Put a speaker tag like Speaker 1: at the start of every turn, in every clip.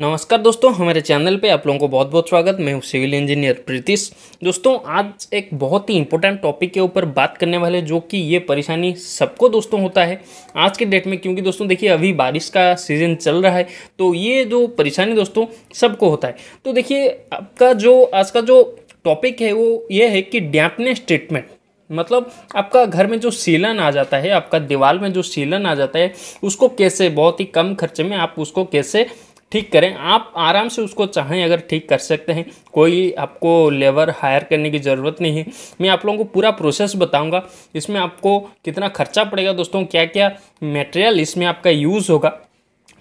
Speaker 1: नमस्कार दोस्तों हमारे चैनल पे आप लोगों को बहुत बहुत स्वागत मैं हूँ सिविल इंजीनियर प्रीतिश दोस्तों आज एक बहुत ही इंपॉर्टेंट टॉपिक के ऊपर बात करने वाले जो कि ये परेशानी सबको दोस्तों होता है आज के डेट में क्योंकि दोस्तों देखिए अभी बारिश का सीज़न चल रहा है तो ये जो परेशानी दोस्तों सबको होता है तो देखिए आपका जो आज का जो टॉपिक है वो ये है कि डैम्पनेस ट्रीटमेंट मतलब आपका घर में जो सीलन आ जाता है आपका दीवार में जो सीलन आ जाता है उसको कैसे बहुत ही कम खर्चे में आप उसको कैसे ठीक करें आप आराम से उसको चाहें अगर ठीक कर सकते हैं कोई आपको लेबर हायर करने की ज़रूरत नहीं है मैं आप लोगों को पूरा प्रोसेस बताऊंगा इसमें आपको कितना खर्चा पड़ेगा दोस्तों क्या क्या मटेरियल इसमें आपका यूज़ होगा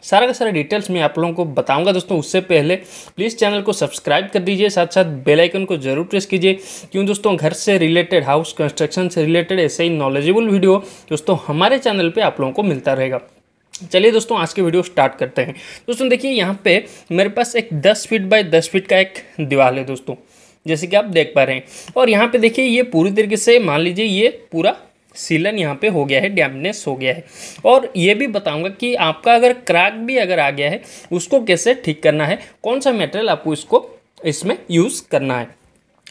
Speaker 1: सारा का सारा डिटेल्स मैं आप लोगों को बताऊंगा दोस्तों उससे पहले प्लीज़ चैनल को सब्सक्राइब कर दीजिए साथ साथ बेल आइकन को जरूर प्रेस कीजिए क्यों दोस्तों घर से रिलेटेड हाउस कंस्ट्रक्शन से रिलेटेड ऐसे ही नॉलेजेबल वीडियो दोस्तों हमारे चैनल पे आप लोगों को मिलता रहेगा चलिए दोस्तों आज की वीडियो स्टार्ट करते हैं दोस्तों देखिए यहाँ पे मेरे पास एक 10 फीट बाय 10 फीट का एक दीवार है दोस्तों जैसे कि आप देख पा रहे हैं और यहाँ पे देखिए ये पूरी तरीके से मान लीजिए ये पूरा सीलन यहाँ पे हो गया है डैमनेस हो गया है और ये भी बताऊंगा कि आपका अगर क्रैक भी अगर आ गया है उसको कैसे ठीक करना है कौन सा मेटेरियल आपको इसको इसमें यूज़ करना है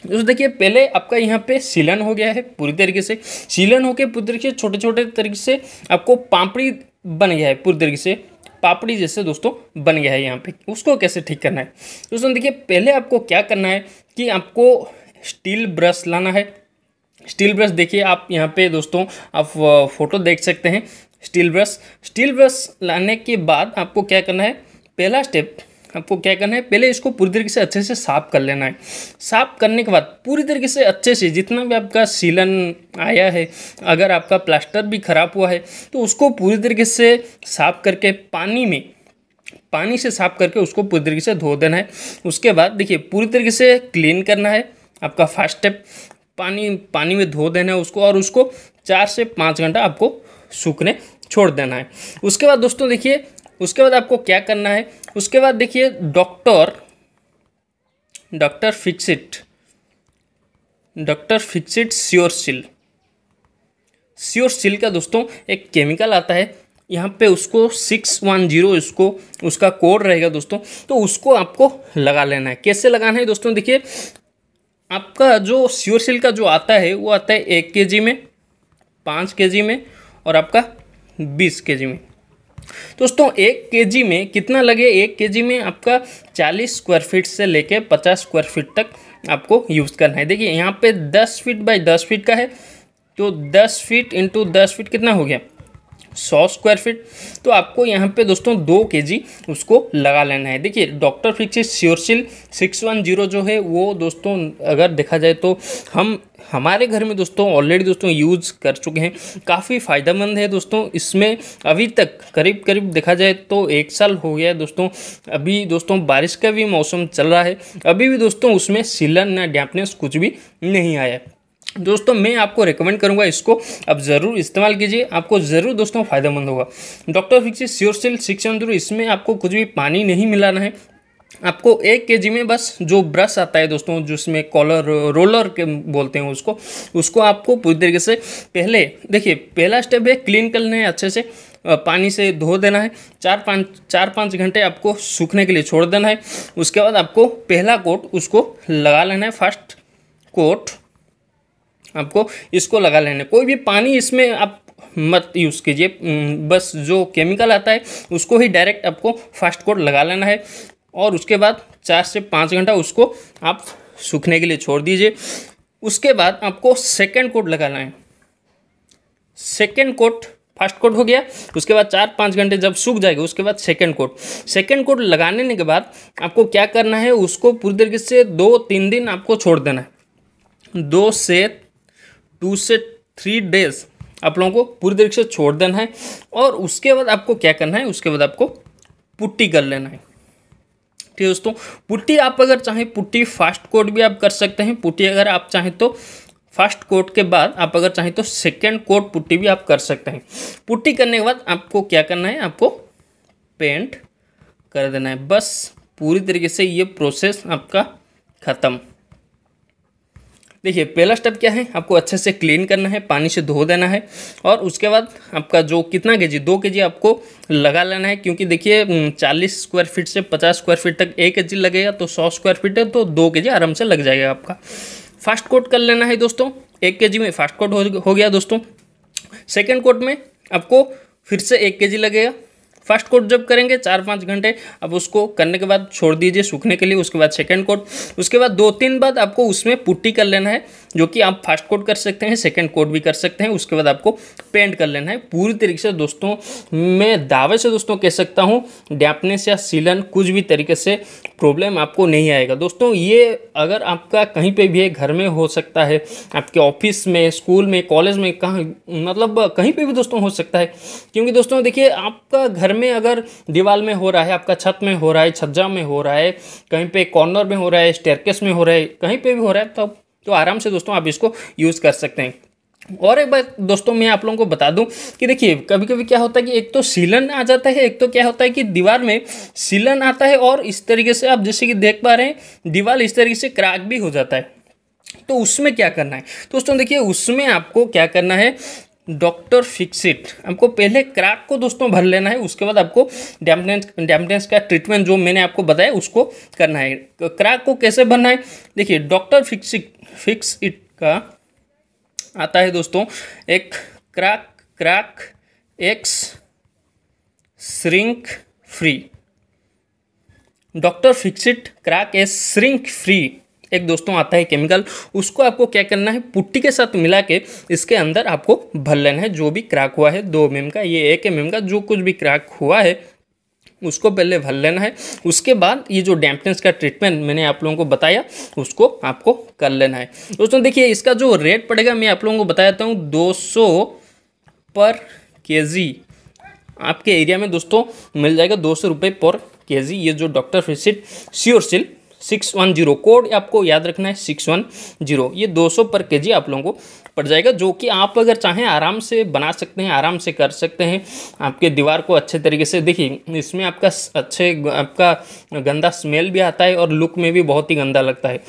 Speaker 1: दोस्तों देखिए पहले आपका यहाँ पे सीलन हो गया है पूरी तरीके से सीलन होकर पूरी तरीके से छोटे छोटे तरीके से आपको पापड़ी बन गया है पूरी तरीके से पापड़ी जैसे दोस्तों बन गया है यहाँ पे उसको कैसे ठीक करना है दोस्तों देखिए पहले आपको क्या करना है कि आपको स्टील ब्रश लाना है स्टील ब्रश देखिए आप यहाँ पे दोस्तों आप फोटो देख सकते हैं स्टील ब्रश स्टील ब्रश लाने के बाद आपको क्या करना है पहला स्टेप आपको क्या करना है पहले इसको पूरी तरीके से अच्छे से साफ़ कर लेना है साफ़ करने के बाद पूरी तरीके से अच्छे से जितना भी आपका सीलन आया है अगर आपका प्लास्टर भी ख़राब हुआ है तो उसको पूरी तरीके से साफ़ करके पानी में पानी से साफ़ करके उसको पूरी तरीके से धो देना है उसके बाद देखिए पूरी तरीके से क्लीन करना है आपका फर्स्ट स्टेप पानी पानी में धो देना है उसको और उसको चार से पाँच घंटा आपको सूखने छोड़ देना है उसके बाद दोस्तों देखिए उसके बाद आपको क्या करना है उसके बाद देखिए doctor doctor Fixit doctor Fixit sure seal sure seal का दोस्तों एक केमिकल आता है यहाँ पे उसको सिक्स वन जीरो इसको उसका कोड रहेगा दोस्तों तो उसको आपको लगा लेना है कैसे लगाना है दोस्तों देखिए आपका जो श्योर सिल का जो आता है वो आता है एक के जी में पाँच के जी में और आपका बीस के जी में दोस्तों एक केजी में कितना लगे एक केजी में आपका 40 स्क्वायर फीट से लेके 50 स्क्वायर फीट तक आपको यूज़ करना है देखिए यहाँ पे 10 फीट बाई 10 फीट का है तो 10 फीट इंटू दस फीट कितना हो गया सौ स्क्वायर फीट तो आपको यहाँ पे दोस्तों दो के जी उसको लगा लेना है देखिए doctor Fixit sure seal six one zero जो है वो दोस्तों अगर देखा जाए तो हम हमारे घर में दोस्तों ऑलरेडी दोस्तों यूज़ कर चुके हैं काफ़ी फ़ायदेमंद है दोस्तों इसमें अभी तक करीब करीब देखा जाए तो एक साल हो गया है दोस्तों अभी दोस्तों बारिश का भी मौसम चल रहा है अभी भी दोस्तों उसमें सिलन या डैम्पनेस कुछ भी नहीं आया दोस्तों मैं आपको रेकमेंड करूंगा इसको आप ज़रूर इस्तेमाल कीजिए आपको ज़रूर दोस्तों फायदेमंद होगा doctor Fixit sure seal six इसमें आपको कुछ भी पानी नहीं मिलाना है आपको एक के में बस जो ब्रश आता है दोस्तों जिसमें कॉलर रोलर के बोलते हैं उसको उसको आपको पूरी तरीके से पहले देखिए पहला स्टेप है क्लीन कर लेना है अच्छे से पानी से धो देना है चार पाँच चार पाँच घंटे आपको सूखने के लिए छोड़ देना है उसके बाद आपको पहला कोट उसको लगा लेना है फर्स्ट कोट आपको इसको लगा लेना कोई भी पानी इसमें आप मत यूज़ कीजिए बस जो केमिकल आता है उसको ही डायरेक्ट आपको फास्ट कोट लगा लेना है और उसके बाद चार से पाँच घंटा उसको आप सूखने के लिए छोड़ दीजिए उसके बाद आपको सेकेंड कोट लगाना है सेकेंड कोट फर्स्ट कोट हो गया उसके बाद चार पाँच घंटे जब सूख जाएगा उसके बाद सेकेंड कोट सेकेंड कोट लगाने के बाद आपको क्या करना है उसको पूरी तरीके से दो तीन दिन आपको छोड़ देना है दो से टू से थ्री डेज आप लोगों को पूरी तरीके से छोड़ देना है और उसके बाद आपको क्या करना है उसके बाद आपको पुट्टी कर लेना है ठीक है दोस्तों पुट्टी आप अगर चाहें पुट्टी फास्ट कोट भी आप कर सकते हैं पुट्टी अगर आप चाहें तो फर्स्ट कोट के बाद आप अगर चाहें तो सेकेंड कोट पुट्टी भी आप कर सकते हैं पुट्टी करने के बाद आपको क्या करना है आपको पेंट कर देना है बस पूरी तरीके से ये प्रोसेस आपका ख़त्म देखिए पहला स्टेप क्या है आपको अच्छे से क्लीन करना है पानी से धो देना है और उसके बाद आपका जो कितना के जी दो के जी आपको लगा लेना है क्योंकि देखिए चालीस स्क्वायर फीट से पचास स्क्वायर फीट तक एक के जी लगेगा तो सौ स्क्वायर फीट है तो दो के जी आराम से लग जाएगा आपका फास्ट कोट कर लेना है दोस्तों एक के जी में फास्ट कोट हो, हो गया दोस्तों सेकेंड कोट में आपको फिर से एक के जी लगेगा फर्स्ट कोट जब करेंगे चार पाँच घंटे अब उसको करने के बाद छोड़ दीजिए सूखने के लिए उसके बाद सेकेंड कोट उसके बाद दो तीन बाद आपको उसमें पुट्टी कर लेना है जो कि आप फास्ट कोड कर सकते हैं सेकेंड कोड भी कर सकते हैं उसके बाद आपको पेंट कर लेना है पूरी तरीके से दोस्तों मैं दावे से दोस्तों कह सकता हूँ डैपनेस या सीलन कुछ भी तरीके से प्रॉब्लम आपको नहीं आएगा दोस्तों ये अगर आपका कहीं पे भी है घर में हो सकता है आपके ऑफिस में स्कूल में कॉलेज में कहाँ मतलब कहीं पर भी दोस्तों हो सकता है क्योंकि दोस्तों देखिए आपका घर में अगर दीवार में हो रहा है आपका छत में हो रहा है छज्जा में हो रहा है कहीं पर कॉर्नर में हो रहा है स्टेरकेस में हो रहा है कहीं पर भी हो रहा है तो तो आराम से दोस्तों आप इसको यूज़ कर सकते हैं और एक बार दोस्तों मैं आप लोगों को बता दूं कि देखिए कभी कभी क्या होता है कि एक तो सीलन आ जाता है एक तो क्या होता है कि दीवार में सीलन आता है और इस तरीके से आप जैसे कि देख पा रहे हैं दीवार इस तरीके से क्रैक भी हो जाता है तो उसमें क्या करना है दोस्तों देखिए उसमें आपको क्या करना है डॉक्टर फिक्सिट हमको पहले क्रैक को दोस्तों भर लेना है उसके बाद आपको डैम्पनेस डैम्पनेस का ट्रीटमेंट जो मैंने आपको बताया उसको करना है तो क्रैक को कैसे भरना है देखिए डॉक्टर फिक्सिट फिक्स इट का आता है दोस्तों एक crack crack X shrink free doctor Fixit crack X shrink free एक दोस्तों आता है केमिकल उसको आपको क्या करना है पुट्टी के साथ मिला के इसके अंदर आपको भर लेना है जो भी क्रैक हुआ है दो एम mm का ये एक एम mm का जो कुछ भी क्रैक हुआ है उसको पहले भर लेना है उसके बाद ये जो डैम्पनेस का ट्रीटमेंट मैंने आप लोगों को बताया उसको आपको कर लेना है दोस्तों देखिए इसका जो रेट पड़ेगा मैं आप लोगों को बता देता हूँ दो पर के आपके एरिया में दोस्तों मिल जाएगा दो सौ रुपये पर के जी ये जो doctor Fixit sure six one zero code आपको याद रखना है सिक्स वन जीरो ये दो सौ पर के जी आप लोगों को पड़ जाएगा जो कि आप अगर चाहें आराम से बना सकते हैं आराम से कर सकते हैं आपके दीवार को अच्छे तरीके से देखिए इसमें आपका अच्छे आपका गंदा स्मेल भी आता है और लुक में भी बहुत ही गंदा लगता है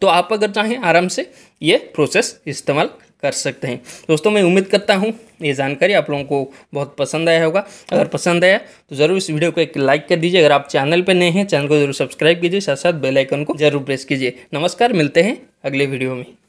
Speaker 1: तो आप अगर चाहें आराम से ये प्रोसेस इस्तेमाल कर सकते हैं दोस्तों मैं उम्मीद करता हूँ ये जानकारी आप लोगों को बहुत पसंद आया होगा अगर पसंद आया तो ज़रूर इस वीडियो को एक लाइक कर दीजिए अगर आप चैनल पर नए हैं चैनल को जरूर सब्सक्राइब कीजिए साथ साथ बेलाइकन को जरूर प्रेस कीजिए नमस्कार मिलते हैं अगले वीडियो में